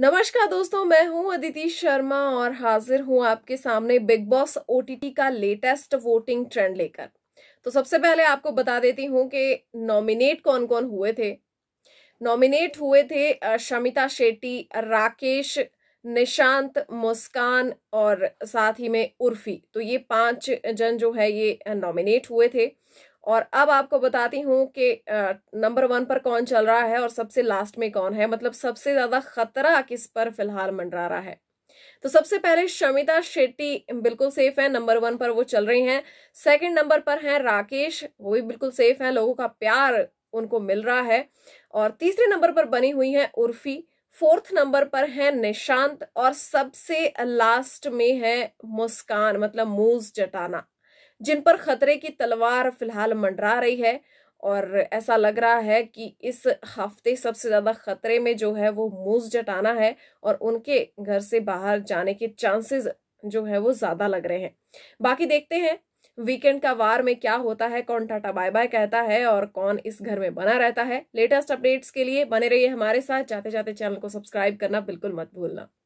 नमस्कार दोस्तों मैं हूं अदिति शर्मा और हाजिर हूं आपके सामने बिग बॉस ओटीटी का लेटेस्ट वोटिंग ट्रेंड लेकर तो सबसे पहले आपको बता देती हूं कि नॉमिनेट कौन कौन हुए थे नॉमिनेट हुए थे शमिता शेट्टी राकेश निशांत मुस्कान और साथ ही में उर्फी तो ये पांच जन जो है ये नॉमिनेट हुए थे और अब आपको बताती हूँ कि नंबर वन पर कौन चल रहा है और सबसे लास्ट में कौन है मतलब सबसे ज़्यादा खतरा किस पर फिलहाल मंडरा रहा है तो सबसे पहले शमिता शेट्टी बिल्कुल सेफ है नंबर वन पर वो चल रही हैं सेकंड नंबर पर हैं राकेश वो भी बिल्कुल सेफ है लोगों का प्यार उनको मिल रहा है और तीसरे नंबर पर बनी हुई है उर्फी फोर्थ नंबर पर है निशांत और सबसे लास्ट में है मुस्कान मतलब मूज जटाना जिन पर खतरे की तलवार फिलहाल मंडरा रही है और ऐसा लग रहा है कि इस हफ्ते सबसे ज़्यादा खतरे में जो है वो मूज जटाना है और उनके घर से बाहर जाने के चांसेस जो है वो ज़्यादा लग रहे हैं बाकी देखते हैं वीकेंड का वार में क्या होता है कौन टाटा बाय बाय कहता है और कौन इस घर में बना रहता है लेटेस्ट अपडेट्स के लिए बने रहिए हमारे साथ जाते जाते चैनल को सब्सक्राइब करना बिल्कुल मत भूलना